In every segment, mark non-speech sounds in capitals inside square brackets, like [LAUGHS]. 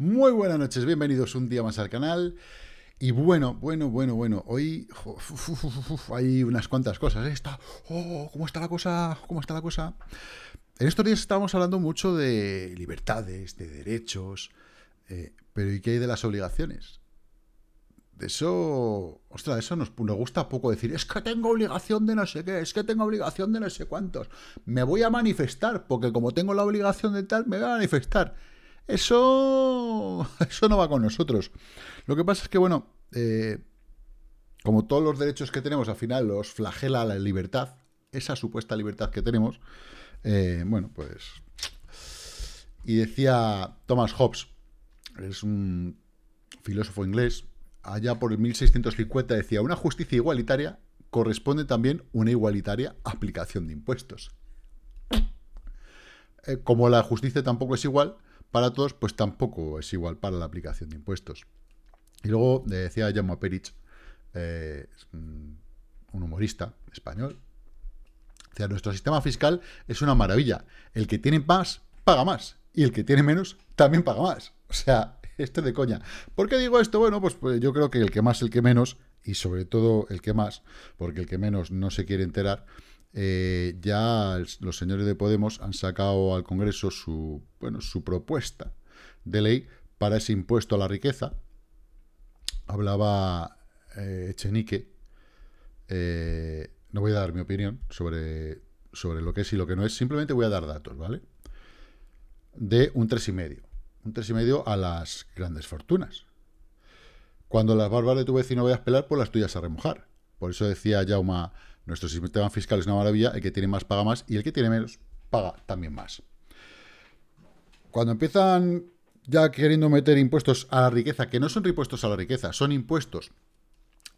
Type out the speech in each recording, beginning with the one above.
Muy buenas noches, bienvenidos un día más al canal. Y bueno, bueno, bueno, bueno, hoy hay unas cuantas cosas. Está, oh, ¿Cómo está la cosa? ¿Cómo está la cosa? En estos días estábamos hablando mucho de libertades, de derechos, eh, pero ¿y qué hay de las obligaciones? De eso, ostras, eso nos, nos gusta poco decir, es que tengo obligación de no sé qué, es que tengo obligación de no sé cuántos, me voy a manifestar, porque como tengo la obligación de tal, me voy a manifestar. Eso, [LAUGHS] eso no va con nosotros. Lo que pasa es que, bueno, eh, como todos los derechos que tenemos, al final los flagela la libertad, esa supuesta libertad que tenemos, eh, bueno, pues... Y decía Thomas Hobbes, es un filósofo inglés, allá por el 1650 decía, una justicia igualitaria corresponde también una igualitaria aplicación de impuestos. Eh, como la justicia tampoco es igual, para todos, pues tampoco es igual para la aplicación de impuestos. Y luego decía Jaume Perich, eh, un humorista español, decía, nuestro sistema fiscal es una maravilla. El que tiene más, paga más. Y el que tiene menos, también paga más. O sea, [LAUGHS] este de coña. ¿Por qué digo esto? Bueno, pues, pues yo creo que el que más, el que menos, y sobre todo el que más, porque el que menos no se quiere enterar, eh, ya los señores de Podemos han sacado al Congreso su, bueno, su propuesta de ley para ese impuesto a la riqueza. Hablaba eh, Echenique. Eh, no voy a dar mi opinión sobre, sobre lo que es y lo que no es, simplemente voy a dar datos, ¿vale? De un 3,5. Un 3,5 a las grandes fortunas. Cuando las barbas de tu vecino a pelar, pues las tuyas a remojar. Por eso decía Jauma nuestro sistema fiscal es una maravilla, el que tiene más paga más y el que tiene menos paga también más. Cuando empiezan ya queriendo meter impuestos a la riqueza, que no son impuestos a la riqueza, son impuestos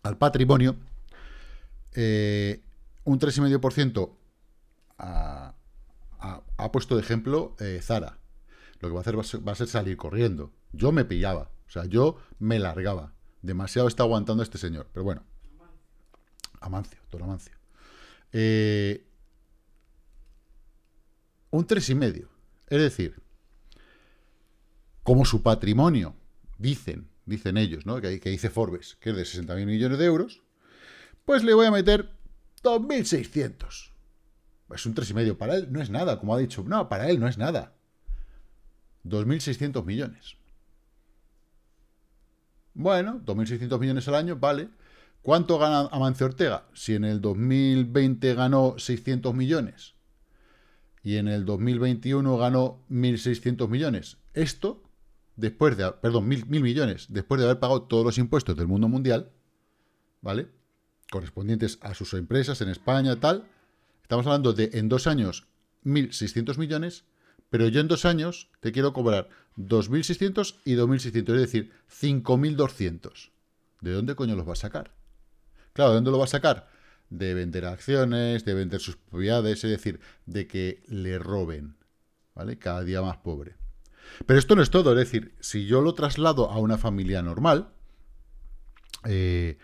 al patrimonio, eh, un 3,5% ha, ha puesto de ejemplo eh, Zara. Lo que va a hacer va a, ser, salir corriendo. Yo me pillaba, o sea, yo me largaba. Demasiado está aguantando este señor, pero bueno. Amancio, todo Amancio eh, un 3,5. Es decir, como su patrimonio, dicen, dicen ellos, ¿no? que, que dice Forbes, que es de 60.000 millones de euros, pues le voy a meter 2.600. Es un 3,5. Para él no es nada, como ha dicho. No, para él no es nada. 2.600 millones. Bueno, 2.600 millones al año, vale. ¿Cuánto gana Amancio Ortega? Si en el 2020 ganó 600 millones y en el 2021 ganó 1.600 millones, esto, después de, perdón, 1.000 millones, después de haber pagado todos los impuestos del mundo mundial, ¿vale? Correspondientes a sus empresas en España, tal. Estamos hablando de en dos años 1.600 millones, pero yo en dos años te quiero cobrar 2.600 y 2.600, es decir, 5.200. ¿De dónde coño los vas a sacar? Claro, ¿de dónde lo va a sacar? De vender acciones, de vender sus propiedades, es decir, de que le roben, ¿vale? Cada día más pobre. Pero esto no es todo, es decir, si yo lo traslado a una familia normal, eh,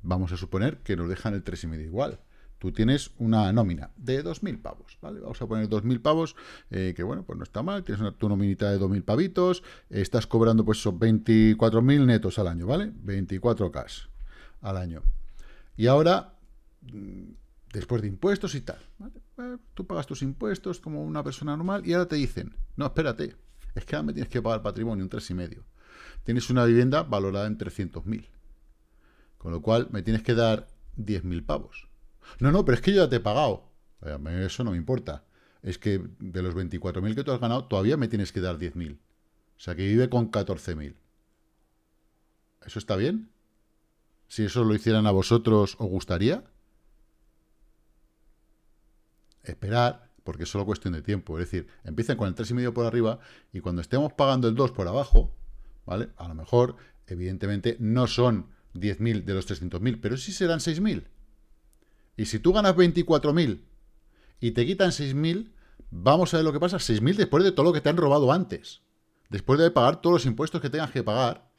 vamos a suponer que nos dejan el 3,5 igual. Tú tienes una nómina de 2.000 pavos, ¿vale? Vamos a poner 2.000 pavos, eh, que bueno, pues no está mal, tienes tu nominita de 2.000 pavitos, estás cobrando pues esos 24.000 netos al año, ¿vale? 24K al año. Y ahora, mm, después de impuestos y tal, pues, tú pagas tus impuestos como una persona normal y ahora te dicen, no, espérate, es que ahora me tienes que pagar patrimonio, un medio. Tienes una vivienda valorada en 300.000. Con lo cual, me tienes que dar 10.000 pavos. No, no, pero es que yo ya te he pagado. Eh, eso no me importa. Es que de los 24.000 que tú has ganado, todavía me tienes que dar 10.000. O sea, que vive con 14.000. ¿Eso está bien? si eso lo hicieran a vosotros, ¿os gustaría? Esperar, porque es solo cuestión de tiempo. Es decir, empiecen con el 3,5 por arriba y cuando estemos pagando el 2 por abajo, ¿vale? A lo mejor, evidentemente, no son 10.000 de los 300.000, pero sí serán 6.000. Y si tú ganas 24.000 y te quitan 6.000, vamos a ver lo que pasa. 6.000 después de todo lo que te han robado antes. Después de pagar todos los impuestos que tengas que pagar,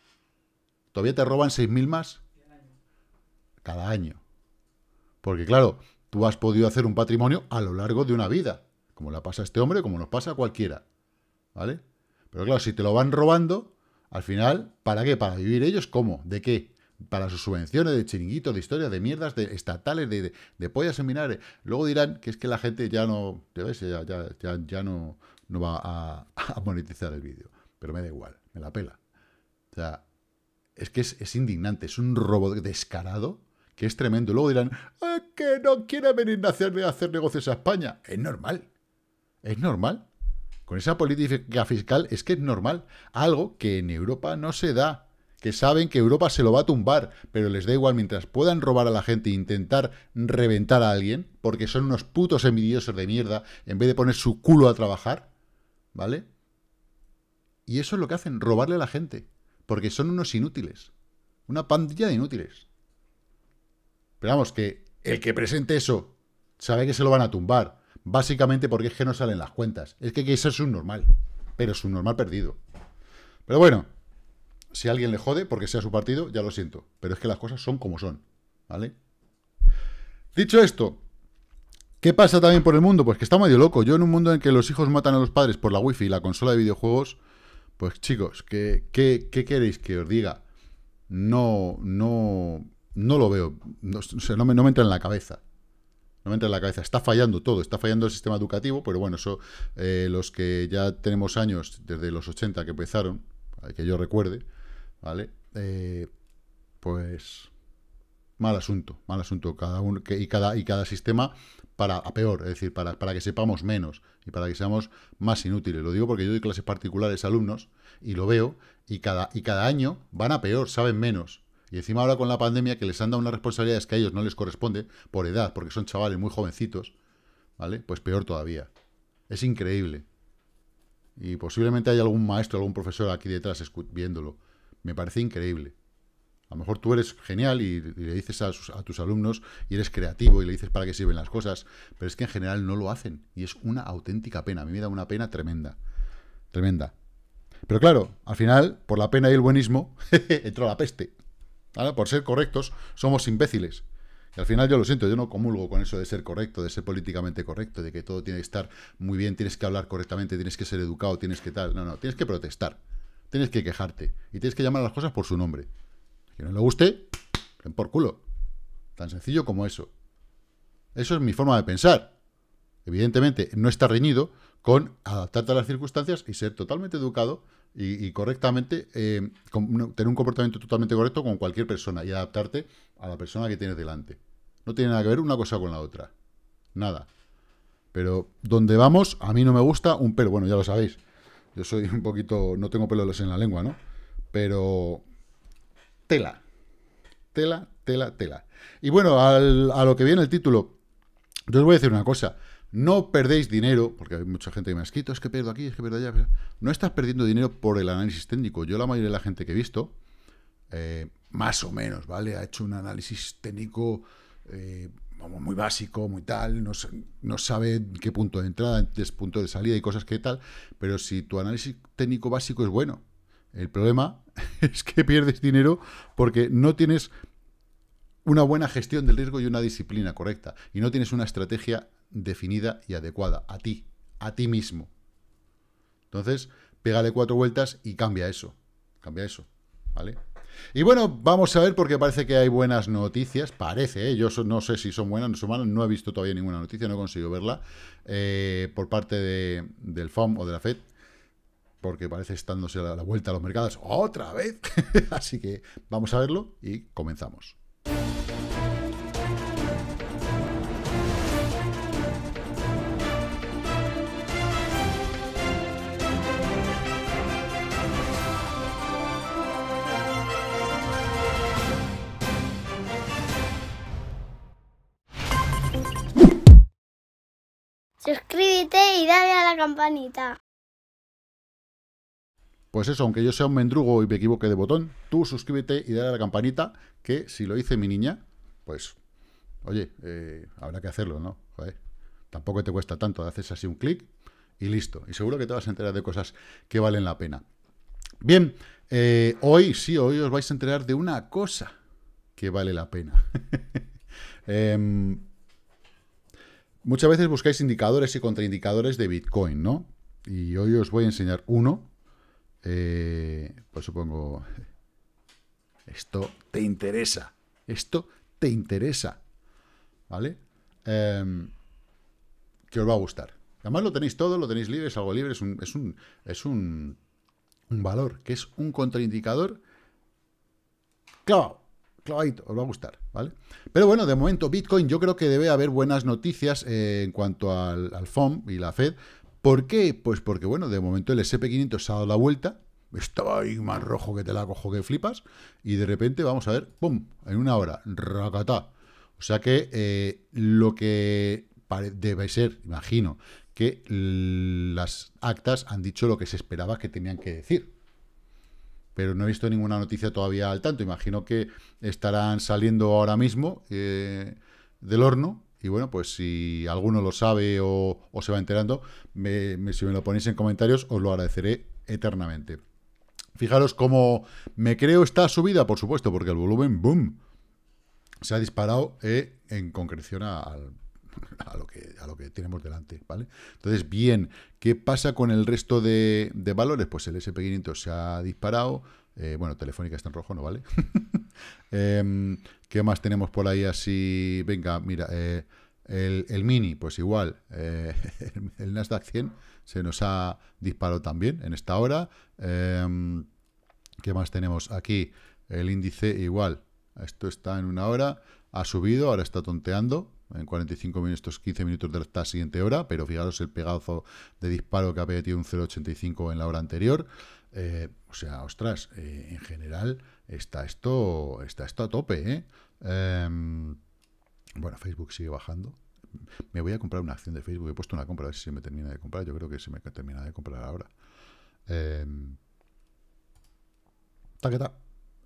todavía te roban 6.000 más cada año. Porque claro, tú has podido hacer un patrimonio a lo largo de una vida, como la pasa a este hombre, como nos pasa a cualquiera. ¿Vale? Pero claro, si te lo van robando, al final, ¿para qué? ¿Para vivir ellos cómo? ¿De qué? Para sus subvenciones de chiringuito, de historias, de mierdas, de estatales, de, de, pollas seminares. Luego dirán que es que la gente ya no, ya ya, no, va a, monetizar el vídeo. Pero me da igual, me la pela. O sea, es que es, es indignante, es un robo descarado que es tremendo. Luego dirán, ah, que no quiere venir a hacer, a hacer negocios a España. Es normal. Es normal. Con esa política fiscal es que es normal. Algo que en Europa no se da. Que saben que Europa se lo va a tumbar, pero les da igual mientras puedan robar a la gente e intentar reventar a alguien, porque son unos putos envidiosos de mierda, en vez de poner su culo a trabajar. ¿Vale? Y eso es lo que hacen, robarle a la gente. Porque son unos inútiles. Una pandilla de inútiles. Esperamos, que el que presente eso sabe que se lo van a tumbar. Básicamente porque es que no salen las cuentas. Es que, que ser es un normal. Pero es un normal perdido. Pero bueno, si a alguien le jode porque sea su partido, ya lo siento. Pero es que las cosas son como son. ¿Vale? Dicho esto, ¿qué pasa también por el mundo? Pues que está medio loco. Yo en un mundo en que los hijos matan a los padres por la wifi y la consola de videojuegos, pues chicos, ¿qué, qué, qué queréis que os diga? No, no, no lo veo, no, no, me, entra en la cabeza. No me entra en la cabeza. Está fallando todo, está fallando el sistema educativo, pero bueno, eso eh, los que ya tenemos años, desde los 80 que empezaron, que yo recuerde, ¿vale? Eh, pues mal asunto, mal asunto. Cada uno, y, cada, y cada sistema para a peor, es decir, para, para que sepamos menos y para que seamos más inútiles. Lo digo porque yo doy clases particulares a alumnos y lo veo, y cada, y cada año van a peor, saben menos. Y encima ahora con la pandemia que les han dado unas responsabilidades que a ellos no les corresponde por edad, porque son chavales muy jovencitos, ¿vale? Pues peor todavía. Es increíble. Y posiblemente haya algún maestro, algún profesor aquí detrás viéndolo. Me parece increíble. A lo mejor tú eres genial y, le dices a, a tus alumnos y eres creativo y le dices para qué sirven las cosas, pero es que en general no lo hacen y es una auténtica pena. A mí me da una pena tremenda. Tremenda. Pero claro, al final, por la pena y el buenismo, [LAUGHS] entró la peste. Por ser correctos, somos imbéciles. Y al final yo lo siento, yo no comulgo con eso de ser correcto, de ser políticamente correcto, de que todo tiene que estar muy bien, tienes que hablar correctamente, tienes que ser educado, tienes que tal. No, no, tienes que protestar, tienes que quejarte y tienes que llamar a las cosas por su nombre. Que no le guste, por culo. Tan sencillo como eso. Eso es mi forma de pensar. Evidentemente, no está reñido con adaptarte a las circunstancias y ser totalmente educado y, correctamente, eh, tener un comportamiento totalmente correcto con cualquier persona y adaptarte a la persona que tienes delante. No tiene nada que ver una cosa con la otra. Nada. Pero donde vamos, a mí no me gusta un pelo. Bueno, ya lo sabéis. Yo soy un poquito... No tengo pelos en la lengua, ¿no? Pero... Tela. Tela, tela, tela. Y bueno, a lo que viene el título. Yo os voy a decir una cosa. No perdéis dinero, porque hay mucha gente que me ha escrito, es que pierdo aquí, es que pierdo allá. No estás perdiendo dinero por el análisis técnico. Yo la mayoría de la gente que he visto, eh, más o menos, ¿vale? Ha hecho un análisis técnico eh, muy básico, muy tal, no, no sabe qué punto de entrada, qué punto de salida y cosas que tal, pero si tu análisis técnico básico es bueno, el problema [LAUGHS] es que pierdes dinero porque no tienes una buena gestión del riesgo y una disciplina correcta, y no tienes una estrategia definida y adecuada, a ti, a ti mismo. Entonces, pégale cuatro vueltas y cambia eso, cambia eso, ¿vale? Y bueno, vamos a ver porque parece que hay buenas noticias, parece, ¿eh? yo no sé si son buenas o no son malas, no he visto todavía ninguna noticia, no he conseguido verla, eh, por parte del FOM o de la FED, porque parece estándose la vuelta a los mercados otra vez, [LAUGHS] así que vamos a verlo y comenzamos. Suscríbete y dale a la campanita. Pues eso, aunque yo sea un mendrugo y me equivoque de botón, tú suscríbete y dale a la campanita, que si lo hice mi niña, pues, oye, eh, habrá que hacerlo, ¿no? Joder, tampoco te cuesta tanto, haces así un clic y listo. Y seguro que te vas a enterar de cosas que valen la pena. Bien, eh, hoy sí, hoy os vais a enterar de una cosa que vale la pena. [LAUGHS] eh, Muchas veces buscáis indicadores y contraindicadores de Bitcoin, ¿no? Y hoy os voy a enseñar uno. Eh, pues supongo... Esto te interesa. Esto te interesa. ¿Vale? Em, que os va a gustar. Además lo tenéis todo, lo tenéis libre, es algo libre, es un, es un, es un, un valor, que es un contraindicador ¡Claro! clavadito, os va a gustar, ¿vale? Pero bueno, de momento Bitcoin yo creo que debe haber buenas noticias eh, en cuanto al, FOM y la Fed. ¿Por qué? Pues porque, bueno, de momento el SP500 se ha dado la vuelta, estaba ahí más rojo que te la cojo que flipas, y de repente vamos a ver, ¡pum!, en una hora, racatá. O sea que eh, lo que debe ser, imagino, que las actas han dicho lo que se esperaba que tenían que decir pero no he visto ninguna noticia todavía al tanto. Imagino que estarán saliendo ahora mismo eh, del horno. Y bueno, pues si alguno lo sabe o, se va enterando, me, si me lo ponéis en comentarios, os lo agradeceré eternamente. Fijaros cómo me creo esta subida, por supuesto, porque el volumen, boom, se ha disparado eh, en concreción al [LAUGHS] a lo que, a lo que tenemos delante, ¿vale? Entonces, bien, ¿qué pasa con el resto de, valores? Pues el SP500 se ha disparado, eh, bueno, Telefónica está en rojo, ¿no vale? [LAUGHS] Em, ¿Qué más tenemos por ahí así? Venga, mira, eh, el, Mini, pues igual, eh, [LAUGHS] el, Nasdaq 100 se nos ha disparado también en esta hora. Em, ¿Qué más tenemos aquí? El índice igual, esto está en una hora, ha subido, ahora está tonteando, en 45 minutos, 15 minutos de esta siguiente hora, pero fijaros el pegazo de disparo que ha pedido un 0,85 en la hora anterior. Eh, o sea, ostras, eh, en general está esto, está esto a tope. ¿eh? Em, bueno, Facebook sigue bajando. Me voy a comprar una acción de Facebook. He puesto una compra, a ver si se me termina de comprar. Yo creo que se me termina de comprar ahora. Em, tal?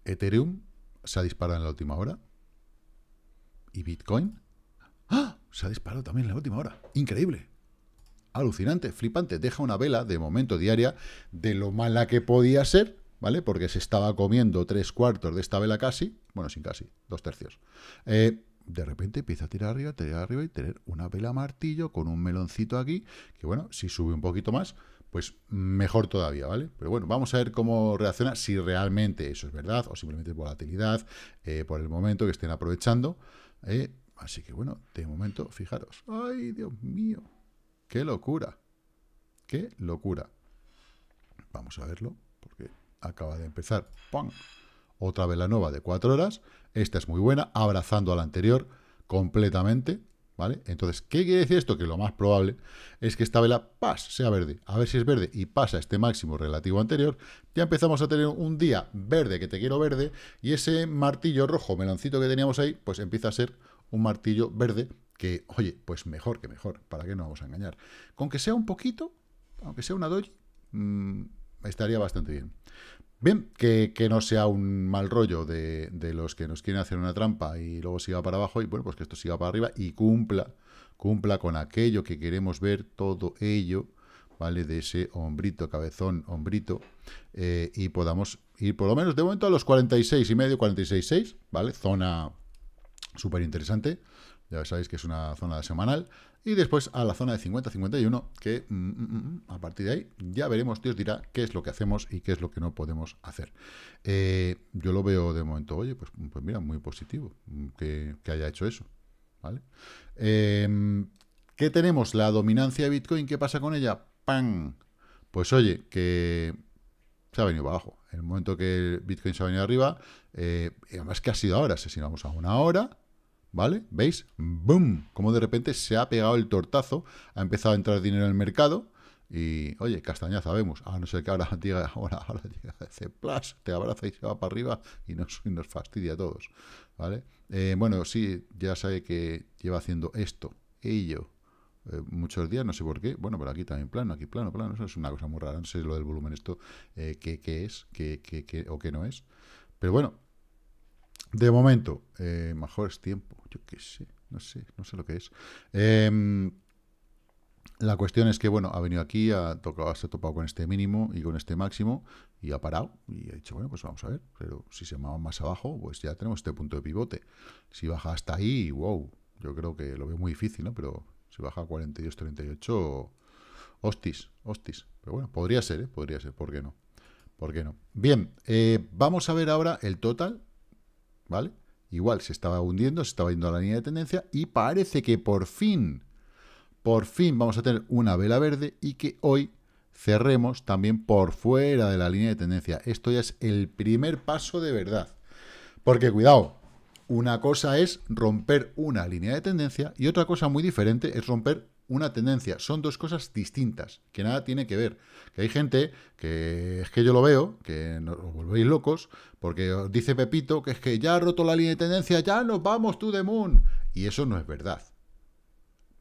Ethereum se ha disparado en la última hora. Y Bitcoin ¡Ah! Se ha disparado también en la última hora. Increíble. Alucinante, flipante. Deja una vela de momento diaria de lo mala que podía ser, ¿vale? Porque se estaba comiendo tres cuartos de esta vela casi. Bueno, sin casi, dos tercios. Eh, de repente empieza a tirar arriba, tirar arriba y tener una vela martillo con un meloncito aquí, que bueno, si sube un poquito más, pues mejor todavía, ¿vale? Pero bueno, vamos a ver cómo reacciona, si realmente eso es verdad, o simplemente es volatilidad, eh, por el momento que estén aprovechando. Eh, Así que bueno, de momento, fijaros. ¡Ay, Dios mío! ¡Qué locura! ¡Qué locura! Vamos a verlo, porque acaba de empezar. ¡Pam! Otra vela nueva de cuatro horas. Esta es muy buena, abrazando a la anterior completamente. ¿Vale? Entonces, ¿qué quiere decir esto? Que lo más probable es que esta vela pas sea verde. A ver si es verde y pasa este máximo relativo anterior. Ya empezamos a tener un día verde que te quiero verde y ese martillo rojo meloncito que teníamos ahí, pues empieza a ser un martillo verde que, oye, pues mejor que mejor, ¿para qué nos vamos a engañar? Con que sea un poquito, aunque sea una doji, mm, estaría bastante bien. Bien, que, no sea un mal rollo de, los que nos quieren hacer una trampa y luego siga para abajo, y bueno, pues que esto siga para arriba y cumpla, cumpla con aquello que queremos ver, todo ello, ¿vale? De ese hombrito, cabezón, hombrito, eh, y podamos ir por lo menos de momento a los 46 y medio, 46,6, ¿vale? Zona súper interesante. Ya sabéis que es una zona semanal. Y después a la zona de 50-51, que mm, mm, mm, a partir de ahí ya veremos, Dios dirá qué es lo que hacemos y qué es lo que no podemos hacer. Eh, yo lo veo de momento, oye, pues, pues mira, muy positivo que, haya hecho eso. ¿vale? Em, ¿Qué tenemos? La dominancia de Bitcoin, ¿qué pasa con ella? ¡Pam! Pues oye, que se ha venido abajo. En el momento que Bitcoin se ha venido arriba, eh, además que ha sido ahora, si vamos a una hora, ¿Vale? ¿Veis? ¡Boom! Como de repente se ha pegado el tortazo, ha empezado a entrar dinero en el mercado y, oye, castañaza, vemos. A no ser que ahora [LAUGHS] diga, ahora, ahora dice, [LAUGHS] te abraza y se va para arriba y nos, nos fastidia a todos. ¿Vale? Eh, bueno, sí, ya sabe que lleva haciendo esto, ello, eh, muchos días, no sé por qué. Bueno, pero aquí también plano, aquí plano, plano. Eso es una cosa muy rara. No sé lo del volumen esto, eh, qué, es, qué, qué, qué, o qué no es. Pero bueno, de momento, eh, mejor es tiempo, yo qué sé, no sé, no sé lo que es. Em, la cuestión es que, bueno, ha venido aquí, ha tocado, se ha topado con este mínimo y con este máximo y ha parado y ha dicho, bueno, pues vamos a ver, pero si se va más abajo, pues ya tenemos este punto de pivote. Si baja hasta ahí, wow, yo creo que lo veo muy difícil, ¿no? Pero si baja a 42, 38, hostis, hostis. Pero bueno, podría ser, ¿eh? Podría ser, ¿por qué no? ¿Por qué no? Bien, eh, vamos a ver ahora el total ¿vale? Igual se estaba hundiendo, se estaba yendo a la línea de tendencia y parece que por fin, por fin vamos a tener una vela verde y que hoy cerremos también por fuera de la línea de tendencia. Esto ya es el primer paso de verdad. Porque cuidado, una cosa es romper una línea de tendencia y otra cosa muy diferente es romper una tendencia. Son dos cosas distintas, que nada tiene que ver. Que hay gente que es que yo lo veo, que nos volvéis locos, porque os dice Pepito que es que ya ha roto la línea de tendencia, ya nos vamos tú de moon. Y eso no es verdad.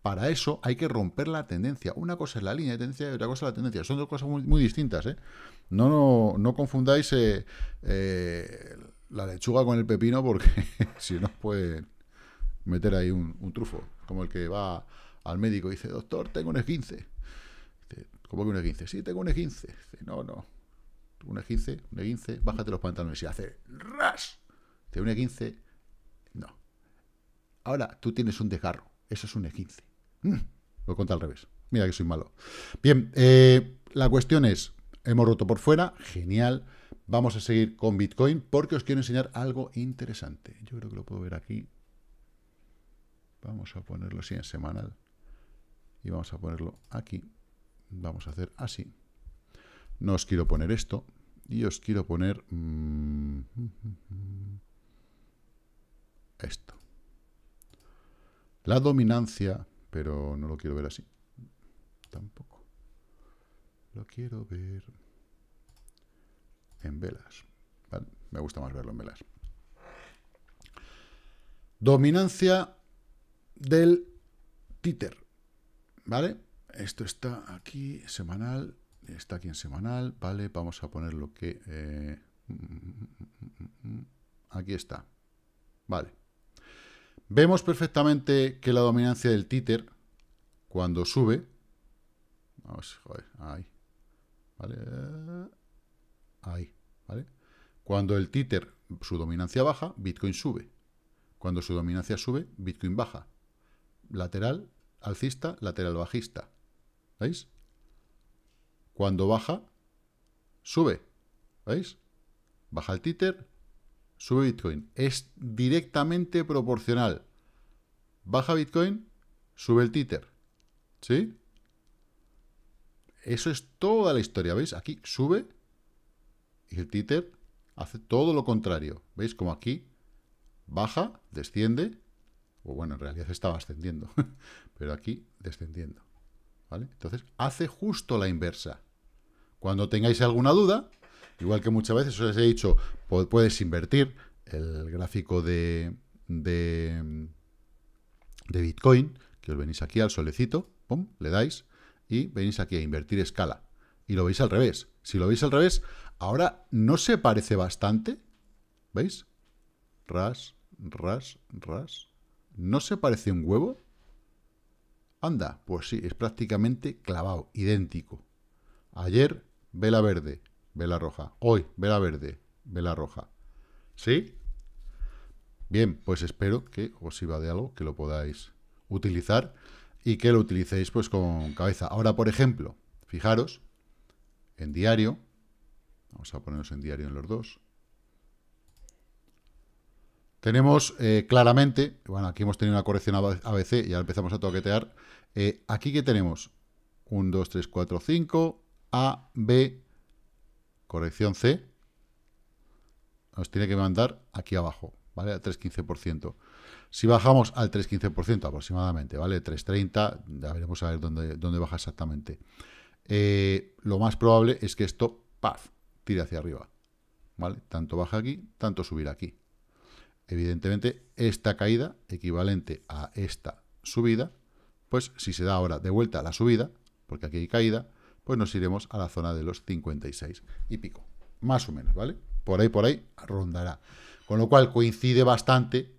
Para eso hay que romper la tendencia. Una cosa es la línea de tendencia y otra cosa es la tendencia. Son dos cosas muy, distintas. ¿eh? No, no, confundáis eh, eh, la lechuga con el pepino porque [LAUGHS] si no, puede meter ahí un, un trufo, como el que va al médico dice, doctor, tengo un e Dice, ¿Cómo que un E15? Sí, tengo un e Dice, no, no. Un E15? un E15. bájate los pantalones. Y hace ras. Dice, un E15? no. Ahora tú tienes un desgarro. Eso es un E15. Mm, lo cuenta al revés. Mira que soy malo. Bien, eh, la cuestión es, hemos roto por fuera, genial. Vamos a seguir con Bitcoin porque os quiero enseñar algo interesante. Yo creo que lo puedo ver aquí. Vamos a ponerlo así en semanal y vamos a ponerlo aquí. Vamos a hacer así. No os quiero poner esto y os quiero poner mm, esto. La dominancia, pero no lo quiero ver así. Tampoco. Lo quiero ver en velas. Me gusta más verlo en velas. Dominancia del títer. ¿Vale? Esto está aquí, semanal, está aquí en semanal, ¿vale? Vamos a poner lo que... Eh, aquí está. Vale. Vemos perfectamente que la dominancia del títer, cuando sube... Vamos, joder, ahí. ¿Vale? Ahí, ¿vale? Cuando el títer, su dominancia baja, Bitcoin sube. Cuando su dominancia sube, Bitcoin baja. Lateral, alcista, lateral bajista. ¿Veis? Cuando baja, sube. ¿Veis? Baja el títer, sube Bitcoin. Es directamente proporcional. Baja Bitcoin, sube el títer. ¿Sí? Eso es toda la historia. ¿Veis? Aquí sube y el títer hace todo lo contrario. ¿Veis? Como aquí baja, desciende bueno, en realidad estaba ascendiendo, [LAUGHS] pero aquí descendiendo. ¿Vale? Entonces, hace justo la inversa. Cuando tengáis alguna duda, igual que muchas veces os he dicho, puedes invertir el gráfico de, de, Bitcoin, que os venís aquí al solecito, le dais, y venís aquí a invertir escala. Y lo veis al revés. Si lo veis al revés, ahora no se parece bastante. ¿Veis? Ras, ras, ras, ¿No se parece un huevo? Anda, pues sí, es prácticamente clavado, idéntico. Ayer, vela verde, vela roja. Hoy, vela verde, vela roja. ¿Sí? Bien, pues espero que os sirva de algo que lo podáis utilizar y que lo utilicéis pues con cabeza. Ahora, por ejemplo, fijaros en diario, vamos a ponernos en diario en los dos, tenemos eh, claramente, bueno, aquí hemos tenido una corrección ABC y ahora empezamos a toquetear. Eh, aquí que tenemos 1, 2, 3, 4, 5, A, B, corrección C. Nos tiene que mandar aquí abajo, ¿vale? Al 3,15%. Si bajamos al 3,15% aproximadamente, ¿vale? 3,30, ya veremos a ver dónde, dónde baja exactamente. Eh, lo más probable es que esto, ¡paf!, tire hacia arriba, ¿vale? Tanto baja aquí, tanto subir aquí evidentemente esta caída equivalente a esta subida, pues si se da ahora de vuelta la subida, porque aquí hay caída, pues nos iremos a la zona de los 56 y pico, más o menos, ¿vale? Por ahí, por ahí, rondará. Con lo cual coincide bastante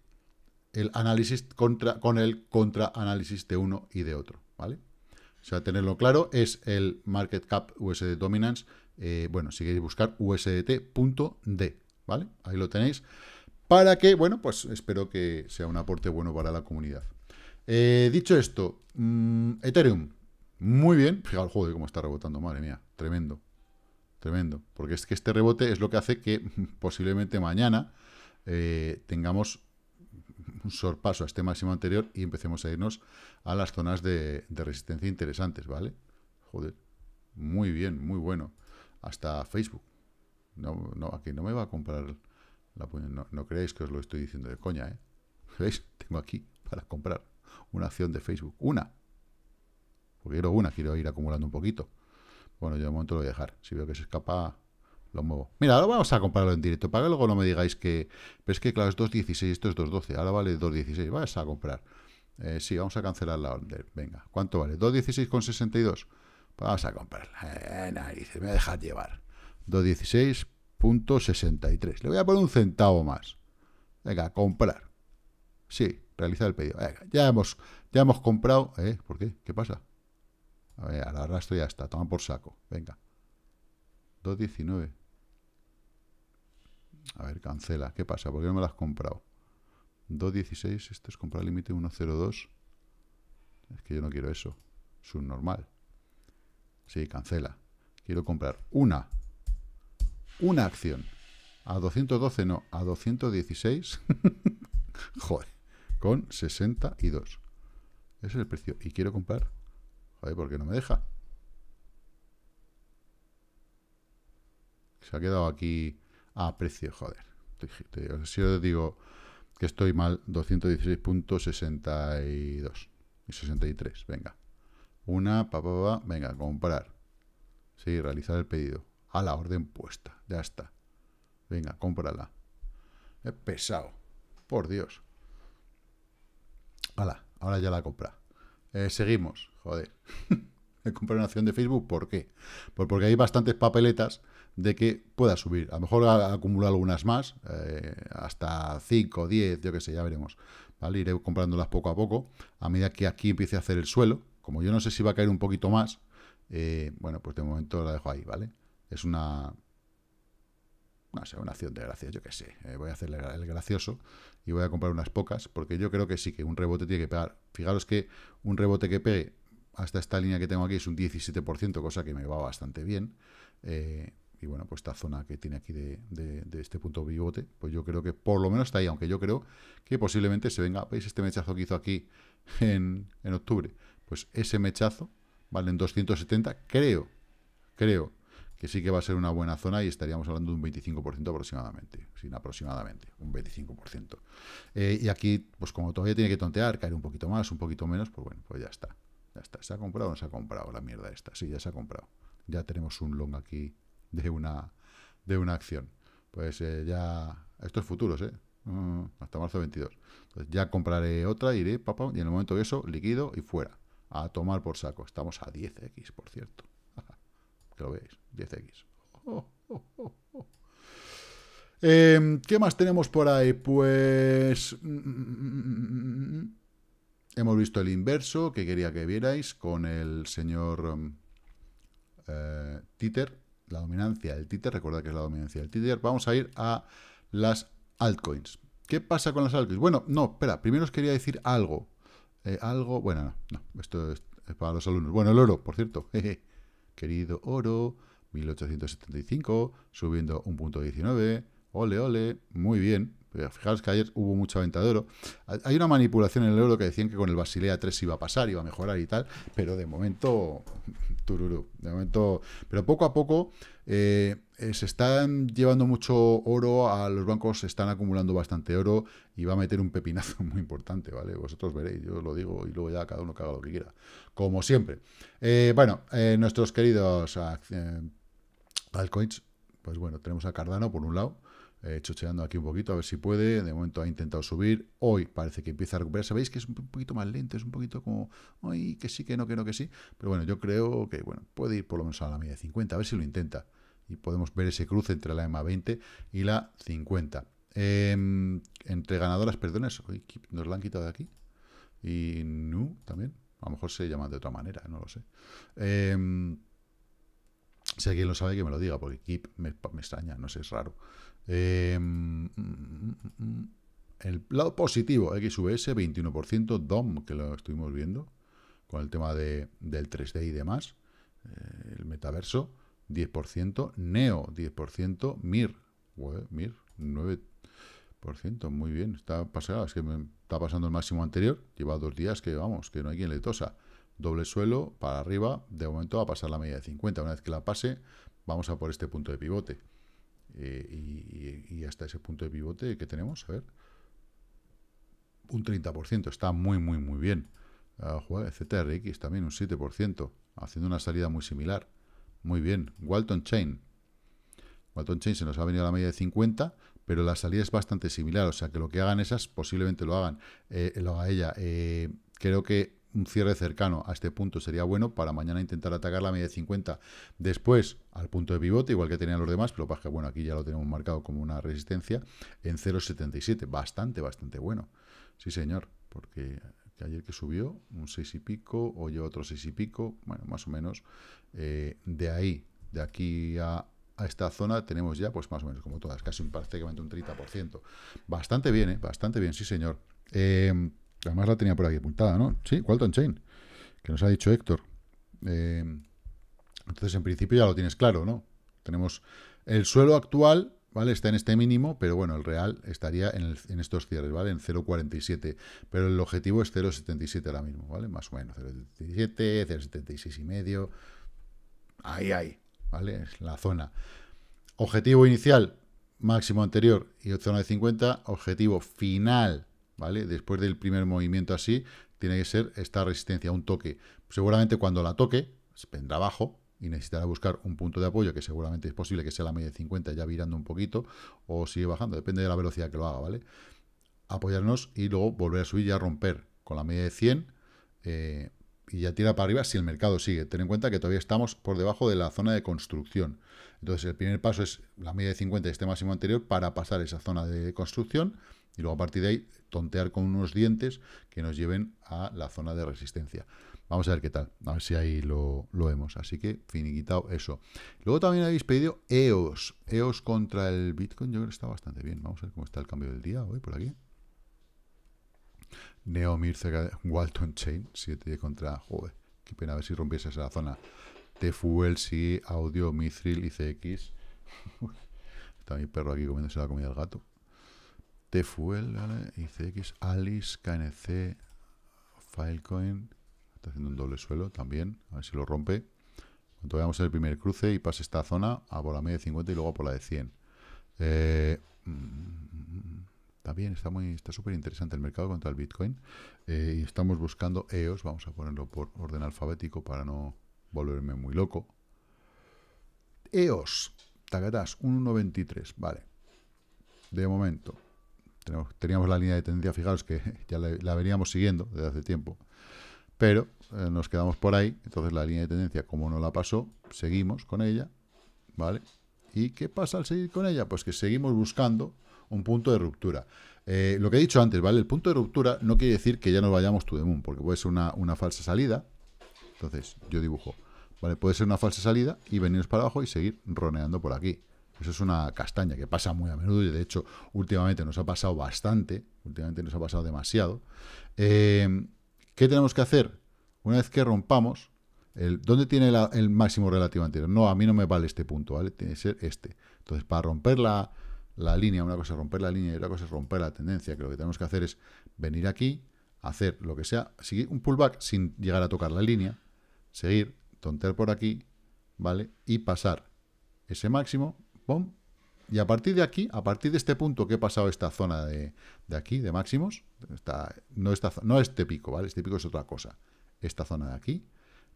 el análisis contra, con el contraanálisis de uno y de otro, ¿vale? O sea, tenerlo claro, es el Market Cap USD Dominance, eh, bueno, si queréis buscar USDT.d, ¿vale? Ahí lo tenéis para que, bueno, pues espero que sea un aporte bueno para la comunidad. Eh, dicho esto, mm, Ethereum, muy bien. Fijaos, joder, cómo está rebotando, madre mía, tremendo, tremendo. Porque es que este rebote es lo que hace que [LAUGHS] posiblemente mañana eh, tengamos un sorpaso a este máximo anterior y empecemos a irnos a las zonas de, de resistencia interesantes, ¿vale? Joder, muy bien, muy bueno. Hasta Facebook. No, no, aquí no me va a comprar no, creéis que os lo estoy diciendo de coña, ¿eh? ¿Veis? Tengo aquí para comprar una acción de Facebook. ¡Una! Porque quiero una, quiero ir acumulando un poquito. Bueno, yo de momento lo voy a dejar. Si veo que se escapa, lo muevo. Mira, ahora vamos a comprarlo en directo. Para que luego no me digáis que... Pero es que, claro, es 2.16, esto es 2.12. Ahora vale 2.16. Vas a comprar. Eh, sí, vamos a cancelar la orden. Venga, ¿cuánto vale? 2.16,62. Pues vamos a comprarla. Eh, narices, me dejad llevar. 2.16 .63. Le voy a poner un centavo más. Venga, comprar. Sí, realizar el pedido. Venga, ya hemos, ya hemos comprado. ¿Eh? ¿Por qué? ¿Qué pasa? A ver, al arrastro ya está. Toma por saco. Venga. 2.19. A ver, cancela. ¿Qué pasa? ¿Por qué no me las has comprado? 2.16. Esto es comprar límite 1.02. Es que yo no quiero eso. Es un normal. Sí, cancela. Quiero comprar una una acción. A 212 no, a 216. [LAUGHS] joder, con 62. Ese es el precio. Y quiero comprar. Joder, ¿por qué no me deja? Se ha quedado aquí a precio, joder. Si os digo que estoy mal, 216.62 y 63, venga. Una, papá, pa, pa, venga, comprar. Sí, realizar el pedido a la orden puesta. Ya está. Venga, cómprala. Es pesado. Por Dios. Hala, ahora ya la compra. Eh, seguimos. Joder. He [LAUGHS] comprado una acción de Facebook. ¿Por qué? Pues porque hay bastantes papeletas de que pueda subir. A lo mejor acumular algunas más, eh, hasta 5, 10, yo que sé, ya veremos. ¿Vale? Iré comprándolas poco a poco, a medida que aquí empiece a hacer el suelo. Como yo no sé si va a caer un poquito más, eh, bueno, pues de momento la dejo ahí, ¿vale? Es una... No sé, una acción de gracia, yo qué sé. Eh, voy a hacerle el gracioso y voy a comprar unas pocas, porque yo creo que sí, que un rebote tiene que pegar. Fijaros que un rebote que pegue hasta esta línea que tengo aquí es un 17%, cosa que me va bastante bien. Eh, y bueno, pues esta zona que tiene aquí de, este punto bigote, pues yo creo que por lo menos está ahí, aunque yo creo que posiblemente se venga, veis este mechazo que hizo aquí en, en octubre, pues ese mechazo vale en 270, creo, creo que sí que va a ser una buena zona y estaríamos hablando de un 25% aproximadamente, sin aproximadamente, un 25%. Eh, y aquí, pues como todavía tiene que tontear, caer un poquito más, un poquito menos, pues bueno, pues ya está. Ya está, ¿se ha comprado o no se ha comprado la mierda esta? Sí, ya se ha comprado. Ya tenemos un long aquí de una, de una acción. Pues eh, ya, estos es futuros, ¿eh? Mm, hasta marzo 22. Entonces pues ya compraré otra, iré, papá, y en el momento de eso, liquido y fuera. A tomar por saco. Estamos a 10x, por cierto que lo veáis, 10x. [LAUGHS] Em, ¿Qué más tenemos por ahí? Pues... Mm, mm, mm, hemos visto el inverso que quería que vierais con el señor eh, Títer, la dominancia del Títer, Recordad que es la dominancia del Títer. Vamos a ir a las altcoins. ¿Qué pasa con las altcoins? Bueno, no, espera, primero os quería decir algo. Eh, algo, bueno, no, no, esto es para los alumnos. Bueno, el oro, por cierto, [LAUGHS] jeje querido oro, 1875, subiendo un punto 19, ole, ole, muy bien fijaros que ayer hubo mucha venta de oro. Hay una manipulación en el euro que decían que con el Basilea 3 iba a pasar, iba a mejorar y tal, pero de momento, [LAUGHS] tururú, de momento... Pero poco a poco eh, eh, se están llevando mucho oro a los bancos, se están acumulando bastante oro y va a meter un pepinazo [LAUGHS] muy importante, ¿vale? Vosotros veréis, yo os lo digo y luego ya cada uno que haga lo que quiera, como siempre. Eh, bueno, nuestros queridos altcoins, pues bueno, tenemos a Cardano por un lado, eh, chocheando aquí un poquito, a ver si puede. De momento ha intentado subir. Hoy parece que empieza a recuperarse. Veis que es un poquito más lento, es un poquito como, ay, que sí, que no, que no, que sí. Pero bueno, yo creo que, bueno, puede ir por lo menos a la media de 50, a ver si lo intenta. Y podemos ver ese cruce entre la EMA 20 y la 50. Em, entre ganadoras, perdones, nos la han quitado de aquí. Y Nu también. A lo mejor se llama de otra manera, no lo sé. Em, si alguien lo sabe, que me lo diga, porque Kip me extraña, no sé, es raro. Eh, mm, mm, mm, el lado positivo, XVS, 21%, DOM, que lo estuvimos viendo, con el tema de, del 3D y demás, eh, el metaverso, 10%, Neo, 10%, MIR, MIR, 9%, muy bien, está es que me está pasando el máximo anterior, lleva dos días que vamos, que no hay quien le tosa, doble suelo, para arriba, de momento va a pasar la media de 50, una vez que la pase, vamos a por este punto de pivote. Eh, y, hasta ese punto de pivote que tenemos, a ver, un 30%, está muy, muy, muy bien. Uh, ah, CTRX también, un 7%, haciendo una salida muy similar. Muy bien. Walton Chain. Walton Chain se nos ha venido a la media de 50, pero la salida es bastante similar, o sea que lo que hagan esas posiblemente lo hagan, eh, lo haga ella. Eh, creo que un cierre cercano a este punto sería bueno para mañana intentar atacar la media 50. Después, al punto de pivote, igual que tenían los demás, pero pasa que bueno, aquí ya lo tenemos marcado como una resistencia en 0,77. Bastante, bastante bueno. Sí, señor, porque ayer que subió un 6 y pico, o yo otro 6 y pico, bueno, más o menos. Eh, de ahí, de aquí a, esta zona, tenemos ya, pues más o menos como todas, casi un, prácticamente un 30%. Bastante bien, ¿eh? Bastante bien, sí, señor. Eh, además la tenía por aquí apuntada, ¿no? Sí, Walton Chain, que nos ha dicho Héctor. Eh, entonces, en principio ya lo tienes claro, ¿no? Tenemos el suelo actual, ¿vale? Está en este mínimo, pero bueno, el real estaría en, en estos cierres, ¿vale? En 0,47, pero el objetivo es 0,77 ahora mismo, ¿vale? Más o menos, 0,77, 0,76 y medio, ahí, ahí, ¿vale? Es la zona. Objetivo inicial, máximo anterior y zona de 50, objetivo final ¿vale? Después del primer movimiento así, tiene que ser esta resistencia, un toque. Seguramente cuando la toque, vendrá abajo y necesitará buscar un punto de apoyo, que seguramente es posible que sea la media de 50, ya virando un poquito, o sigue bajando, depende de la velocidad que lo haga, ¿vale? Apoyarnos y luego volver a subir y a romper con la media de 100, eh, y ya tira para arriba si el mercado sigue. Ten en cuenta que todavía estamos por debajo de la zona de construcción. Entonces, el primer paso es la media de 50 de este máximo anterior para pasar esa zona de construcción y luego a partir de ahí tontear con unos dientes que nos lleven a la zona de resistencia. Vamos a ver qué tal, a ver si ahí lo, lo vemos. Así que finiquitado eso. Luego también habéis pedido EOS. EOS contra el Bitcoin yo creo que está bastante bien. Vamos a ver cómo está el cambio del día hoy por aquí. Neo, mirce Walton Chain, 7 contra... Joder, qué pena, a ver si rompiese esa zona. Tefuel, fuel sí, Audio, Mithril, ICX. [LAUGHS] Está mi perro aquí comiéndose la comida del gato. Tfuel, ¿vale? ICX, Alice, KNC, Filecoin. Está haciendo un doble suelo también. A ver si lo rompe. Cuando veamos el primer cruce y pase esta zona a por la media de 50 y luego a por la de 100. Eh, mm, mm, mm, está bien, está muy, está súper interesante el mercado contra el Bitcoin. Eh, y estamos buscando EOS. Vamos a ponerlo por orden alfabético para no volverme muy loco. EOS, Tagatas, 1.93, vale. De momento, teníamos la línea de tendencia, fijaros que [LAUGHS] ya la, veníamos siguiendo desde hace tiempo, pero eh, nos quedamos por ahí, entonces la línea de tendencia, como no la pasó, seguimos con ella, ¿vale? ¿Y qué pasa al seguir con ella? Pues que seguimos buscando un punto de ruptura. Eh, lo que he dicho antes, ¿vale? El punto de ruptura no quiere decir que ya nos vayamos to the moon, porque puede ser una, una falsa salida, entonces yo dibujo, ¿vale? Puede ser una falsa salida y venirnos para abajo y seguir roneando por aquí. ...eso pues es una castaña que pasa muy a menudo y de hecho últimamente nos ha pasado bastante, últimamente nos ha pasado demasiado. Em, ¿Qué tenemos que hacer? Una vez que rompamos, ¿dónde tiene el máximo relativo anterior? No, a mí no me vale este punto, ¿vale? Tiene que ser este. Entonces, para romper la, línea, una cosa es romper la línea y otra cosa es romper la tendencia, que lo que tenemos que hacer es venir aquí, hacer lo que sea, seguir un pullback sin llegar a tocar la línea, seguir, tontear por aquí, ¿vale? Y pasar ese máximo y a partir de aquí, a partir de este punto que he pasado esta zona de, aquí, de máximos, no, este pico, ¿vale? Este pico es otra cosa. Esta zona de aquí,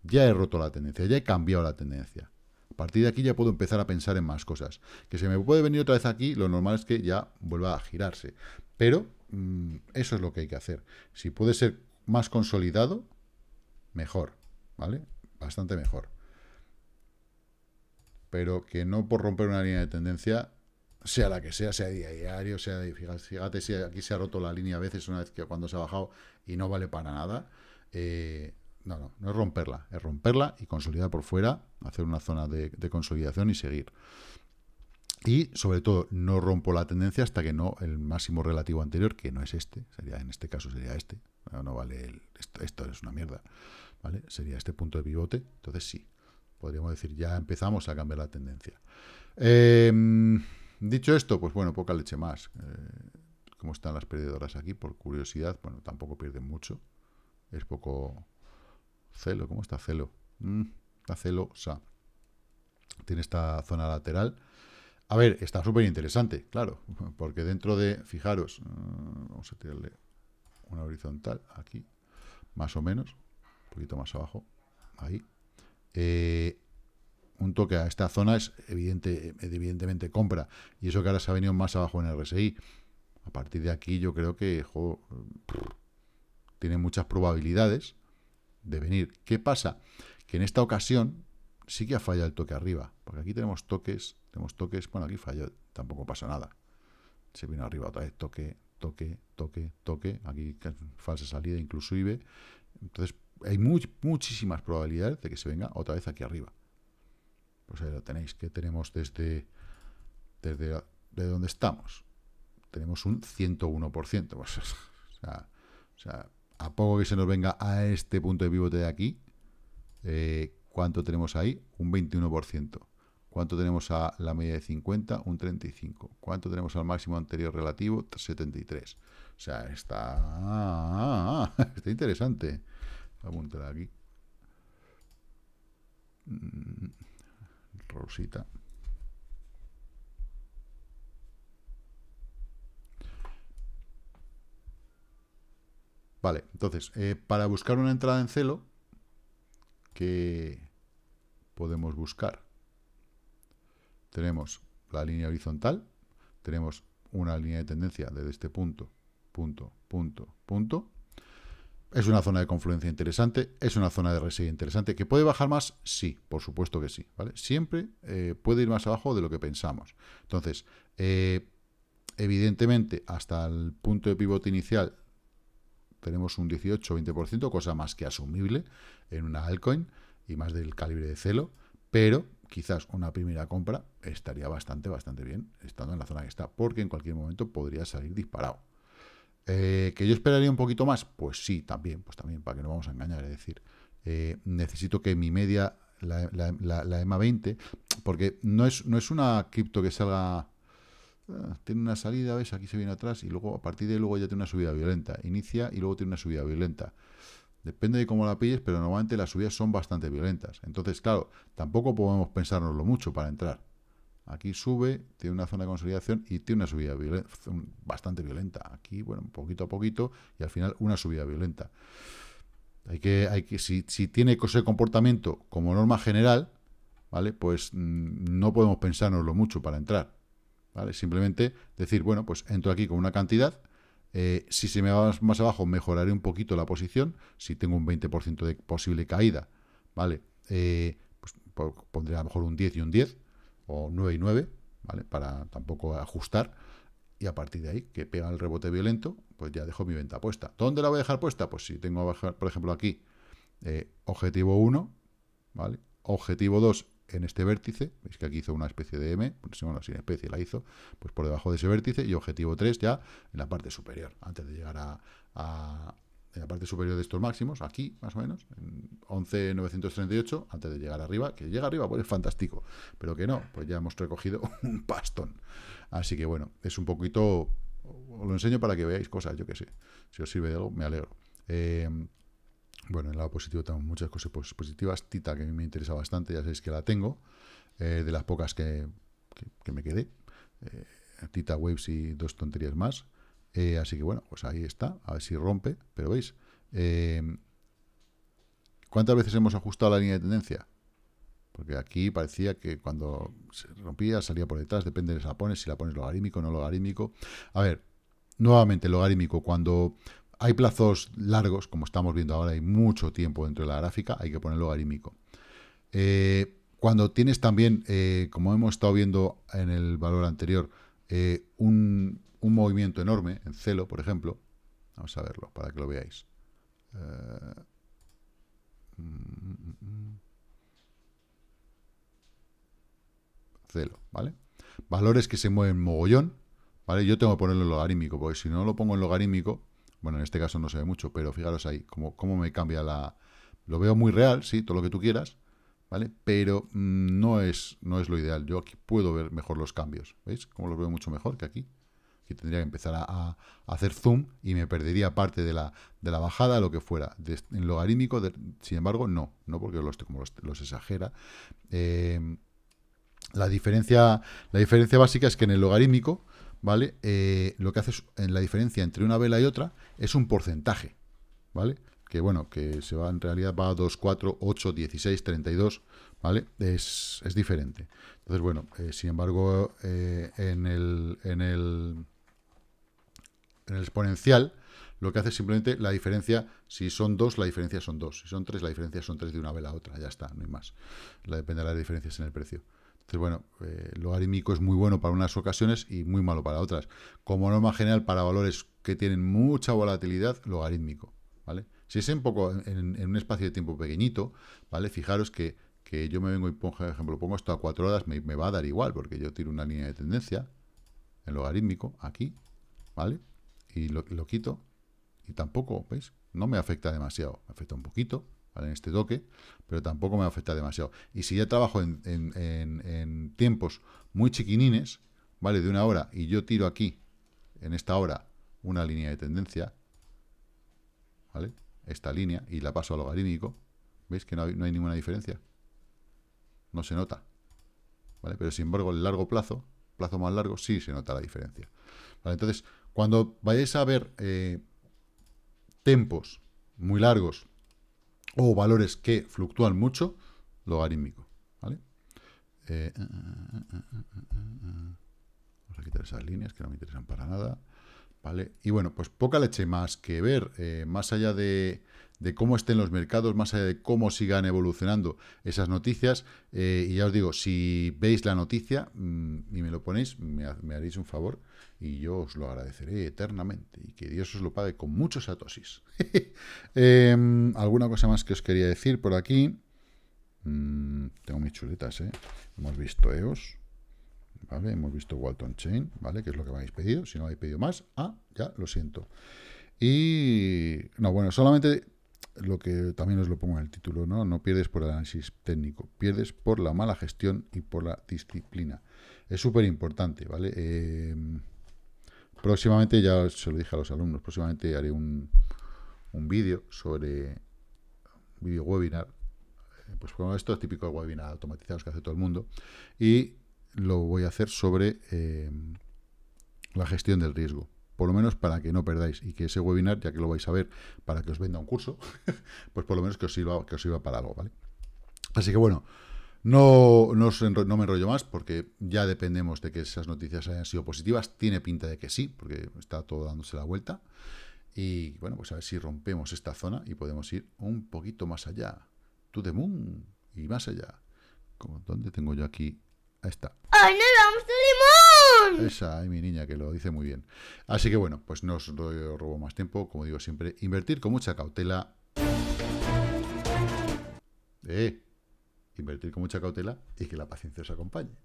ya he roto la tendencia, ya he cambiado la tendencia. A partir de aquí ya puedo empezar a pensar en más cosas. Que se me puede venir otra vez aquí, lo normal es que ya vuelva a girarse. Pero mm, eso es lo que hay que hacer. Si puede ser más consolidado, mejor, ¿vale? Bastante mejor pero que no por romper una línea de tendencia, sea la que sea, sea diario, sea de, fíjate si aquí se ha roto la línea a veces una vez que cuando se ha bajado y no vale para nada. Eh, no, no, no es romperla, es romperla y consolidar por fuera, hacer una zona de, consolidación y seguir. Y sobre todo, no rompo la tendencia hasta que no el máximo relativo anterior, que no es este, sería en este caso sería este. No, vale, esto, esto, es una mierda. ¿vale? Sería este punto de pivote, entonces sí podríamos decir, ya empezamos a cambiar la tendencia. Em, dicho esto, pues bueno, poca leche más. Eh, ¿Cómo están las perdedoras aquí? Por curiosidad, bueno, tampoco pierden mucho. Es poco... Celo, ¿cómo está Celo? Mm, está celosa. Tiene esta zona lateral. A ver, está súper interesante, claro, [LAUGHS] porque dentro de, fijaros, mm, vamos a tirarle una horizontal aquí, más o menos, un poquito más abajo, ahí, eh, un toque a esta zona es evidente, evidentemente compra. Y eso que ahora se ha venido más abajo en el RSI. A partir de aquí yo creo que tiene muchas probabilidades de venir. ¿Qué pasa? Que en esta ocasión sí que ha fallado el toque arriba. Porque aquí tenemos toques, tenemos toques, bueno, aquí falló, tampoco pasa nada. Se vino arriba otra vez, toque, toque, toque, toque. Aquí falsa salida, incluso Entonces, hay muchísimas probabilidades de que se venga otra vez aquí arriba. Pues ahí lo tenéis, que tenemos desde, desde de donde estamos. Tenemos un 101%. Pues, [LAUGHS] o, sea, o sea, a poco que se nos venga a este punto de pivote de aquí, eh, ¿cuánto tenemos ahí? Un 21%. ¿Cuánto tenemos a la media de 50? Un 35. ¿Cuánto tenemos al máximo anterior relativo? 73. O sea, está, [LAUGHS] está interesante. Apúntela aquí. Mm, Rosita. Vale, entonces, eh, para buscar una entrada en celo, ¿qué podemos buscar? Tenemos la línea horizontal, tenemos una línea de tendencia desde este punto, punto, punto, punto, es una zona de confluencia interesante, es una zona de residencia interesante. ¿Que puede bajar más? Sí, por supuesto que sí. ¿vale? Siempre eh, puede ir más abajo de lo que pensamos. Entonces, eh, evidentemente, hasta el punto de pivote inicial tenemos un 18-20%, cosa más que asumible en una altcoin y más del calibre de celo, pero quizás una primera compra estaría bastante, bastante bien estando en la zona que está, porque en cualquier momento podría salir disparado. Eh, ¿Que yo esperaría un poquito más? Pues sí, también, pues también, para que no vamos a engañar. Es decir, eh, necesito que mi media, la, la, EMA 20, porque no es, no es una cripto que salga... Ah, tiene una salida, ¿ves? Aquí se viene atrás y luego a partir de luego ya tiene una subida violenta. Inicia y luego tiene una subida violenta. Depende de cómo la pilles, pero normalmente las subidas son bastante violentas. Entonces, claro, tampoco podemos pensárnoslo mucho para entrar. Aquí sube, tiene una zona de consolidación y tiene una subida bastante violenta. Aquí, bueno, poquito a poquito y al final una subida violenta. Hay que, hay que, si, si tiene ese comportamiento como norma general, ¿vale? Pues mm, no podemos pensárnoslo mucho para entrar. ¿Vale? Simplemente decir, bueno, pues entro aquí con una cantidad. Eh, si se me va más abajo, mejoraré un poquito la posición. Si tengo un 20% de posible caída, ¿vale? Eh, pues pondré a lo mejor un 10 y un 10 o 9 y 9, ¿vale? Para tampoco ajustar. Y a partir de ahí, que pega el rebote violento, pues ya dejo mi venta puesta. ¿Dónde la voy a dejar puesta? Pues si tengo, por ejemplo, aquí eh, objetivo 1, ¿vale? Objetivo 2 en este vértice, veis que aquí hizo una especie de M, bueno, sin especie la hizo, pues por debajo de ese vértice, y objetivo 3 ya en la parte superior, antes de llegar a, en la parte superior de estos máximos, aquí más o menos, en 11.938, antes de llegar arriba, que llega arriba, pues es fantástico, pero que no, pues ya hemos recogido [LAUGHS] un pastón. Así que bueno, es un poquito, os lo enseño para que veáis cosas, yo que sé, si os sirve de algo, me alegro. Eh, bueno, en el lado positivo tenemos muchas cosas positivas, Tita, que a mí me interesa bastante, ya sabéis que la tengo, eh, de las pocas que, me quedé, eh, Tita Waves y dos tonterías más, eh, así que bueno, pues ahí está, a ver si rompe, pero veis, em, ¿cuántas veces hemos ajustado la línea de tendencia? Porque aquí parecía que cuando se rompía salía por detrás, depende de si la pones, si la pones logarítmico, no logarítmico. A ver, nuevamente logarítmico, cuando hay plazos largos, como estamos viendo ahora, hay mucho tiempo dentro de la gráfica, hay que poner logarítmico. Eh, cuando tienes también, eh, como hemos estado viendo en el valor anterior, eh, un, un, movimiento enorme en celo, por ejemplo. Vamos a verlo para que lo veáis. Eh, celo, ¿vale? Valores que se mueven mogollón, ¿vale? Yo tengo que ponerlo en logarítmico, porque si no lo pongo en logarítmico, bueno, en este caso no se ve mucho, pero fijaros ahí, cómo, cómo me cambia la... Lo veo muy real, sí, todo lo que tú quieras, ¿vale? Pero mm, no es, no es lo ideal. Yo aquí puedo ver mejor los cambios. ¿Veis? Como los veo mucho mejor que aquí. Aquí tendría que empezar a, hacer zoom y me perdería parte de la, bajada, lo que fuera. en logarítmico, sin embargo, no. No porque los, los, exagera. Em, la, diferencia, la diferencia básica es que en el logarítmico, ¿vale? Eh, lo que hace en la diferencia entre una vela y otra es un porcentaje, ¿vale? que bueno, que se va en realidad va 2, 4, 8, 16, 32, ¿vale? Es, diferente. Entonces, bueno, eh, sin embargo, eh, en, el, en, el, en el exponencial, lo que hace simplemente la diferencia, si son 2, la diferencia son 2, si son 3, la diferencia son 3 de una vela a otra, ya está, no hay más. La, depende de las diferencias en el precio. Entonces, bueno, eh, lo logarítmico es muy bueno para unas ocasiones y muy malo para otras. Como norma general, para valores que tienen mucha volatilidad, logarítmico, ¿vale? Si es un poco en, un espacio de tiempo pequeñito, ¿vale? Fijaros que, yo me vengo y pongo, por ejemplo, pongo esto a cuatro horas, me, va a dar igual, porque yo tiro una línea de tendencia, en logarítmico, aquí, ¿vale? Y lo, quito, y tampoco, ¿veis? No me afecta demasiado, me afecta un poquito, En este toque, pero tampoco me afecta demasiado. Y si ya trabajo en, en tiempos muy chiquinines, ¿vale? De una hora, y yo tiro aquí, en esta hora, una línea de tendencia, ¿vale? esta línea y la paso a logarítmico, ¿veis que no hay, no hay ninguna diferencia? No se nota. ¿Vale? Pero sin embargo, el largo plazo, plazo más largo, sí se nota la diferencia. Entonces, cuando vayáis a ver eh, tempos muy largos o valores que fluctúan mucho, logarítmico. Vamos a quitar esas líneas que no me interesan para nada. ¿vale? Y bueno, pues poca leche más que ver, eh, más allá de, cómo estén los mercados, más allá de cómo sigan evolucionando esas noticias, eh, y ya os digo, si veis la noticia mm, y me lo ponéis, me, haréis un favor y yo os lo agradeceré eternamente, y que Dios os lo pague con muchos atosis. [LAUGHS] Em, ¿Alguna cosa más que os quería decir por aquí? Mm, tengo mis chuletas, ¿eh? Hemos visto EOS. ¿vale? Hemos visto Walton Chain, ¿vale? Que es lo que me habéis pedido. Si no habéis pedido más, ah, ya, lo siento. Y, no, bueno, solamente lo que también os lo pongo en el título, ¿no? No pierdes por el análisis técnico, pierdes por la mala gestión y por la disciplina. Es súper importante, ¿vale? Em, próximamente, ya se lo dije a los alumnos, próximamente haré un, vídeo sobre vídeo webinar. Eh, pues bueno, esto es típico de webinar automatizados que hace todo el mundo. Y lo voy a hacer sobre eh, la gestión del riesgo. Por lo menos para que no perdáis y que ese webinar, ya que lo vais a ver, para que os venda un curso, [LAUGHS] pues por lo menos que os sirva, que os para algo, ¿vale? Así que bueno, no, no, me enrollo más porque ya dependemos de que esas noticias hayan sido positivas. Tiene pinta de que sí, porque está todo dándose la vuelta. Y bueno, pues a ver si rompemos esta zona y podemos ir un poquito más allá. To the moon y más allá. ¿Dónde tengo yo aquí Ahí está. ¡Ay, no vamos de limón! Esa, mi niña, que lo dice muy bien. Así que bueno, pues no os robo más tiempo. Como digo siempre, invertir con mucha cautela. Eh, invertir con mucha cautela y que la paciencia os acompañe.